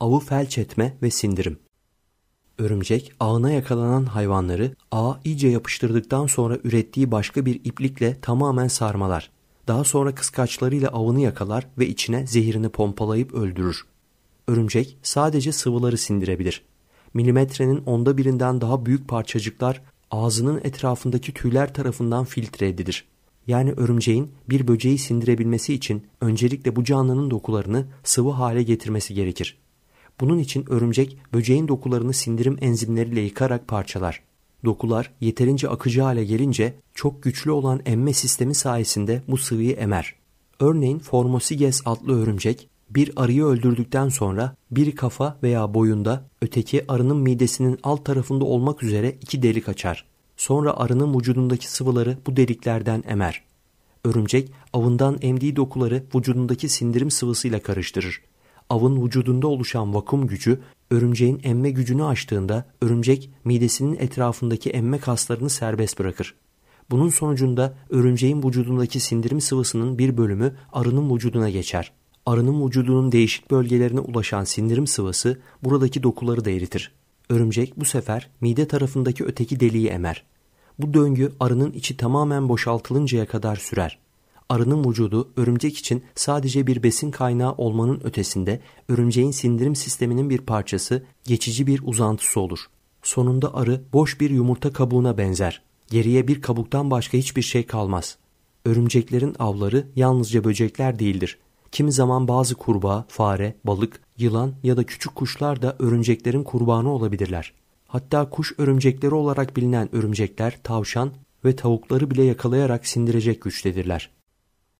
avı felç etme ve sindirim. Örümcek ağına yakalanan hayvanları ağa iyice yapıştırdıktan sonra ürettiği başka bir iplikle tamamen sarmalar. Daha sonra kıskaçlarıyla avını yakalar ve içine zehirini pompalayıp öldürür. Örümcek sadece sıvıları sindirebilir. Milimetrenin onda birinden daha büyük parçacıklar ağzının etrafındaki tüyler tarafından filtre edilir. Yani örümceğin bir böceği sindirebilmesi için öncelikle bu canlının dokularını sıvı hale getirmesi gerekir. Bunun için örümcek böceğin dokularını sindirim enzimleriyle yıkarak parçalar. Dokular yeterince akıcı hale gelince çok güçlü olan emme sistemi sayesinde bu sıvıyı emer. Örneğin Formosiges adlı örümcek bir arıyı öldürdükten sonra bir kafa veya boyunda öteki arının midesinin alt tarafında olmak üzere iki delik açar. Sonra arının vücudundaki sıvıları bu deliklerden emer. Örümcek avından emdiği dokuları vücudundaki sindirim sıvısıyla karıştırır avın vücudunda oluşan vakum gücü örümceğin emme gücünü aştığında örümcek midesinin etrafındaki emme kaslarını serbest bırakır. Bunun sonucunda örümceğin vücudundaki sindirim sıvısının bir bölümü arının vücuduna geçer. Arının vücudunun değişik bölgelerine ulaşan sindirim sıvısı buradaki dokuları da eritir. Örümcek bu sefer mide tarafındaki öteki deliği emer. Bu döngü arının içi tamamen boşaltılıncaya kadar sürer. Arının vücudu örümcek için sadece bir besin kaynağı olmanın ötesinde örümceğin sindirim sisteminin bir parçası, geçici bir uzantısı olur. Sonunda arı boş bir yumurta kabuğuna benzer. Geriye bir kabuktan başka hiçbir şey kalmaz. Örümceklerin avları yalnızca böcekler değildir. Kimi zaman bazı kurbağa, fare, balık, yılan ya da küçük kuşlar da örümceklerin kurbanı olabilirler. Hatta kuş örümcekleri olarak bilinen örümcekler tavşan ve tavukları bile yakalayarak sindirecek güçtedirler.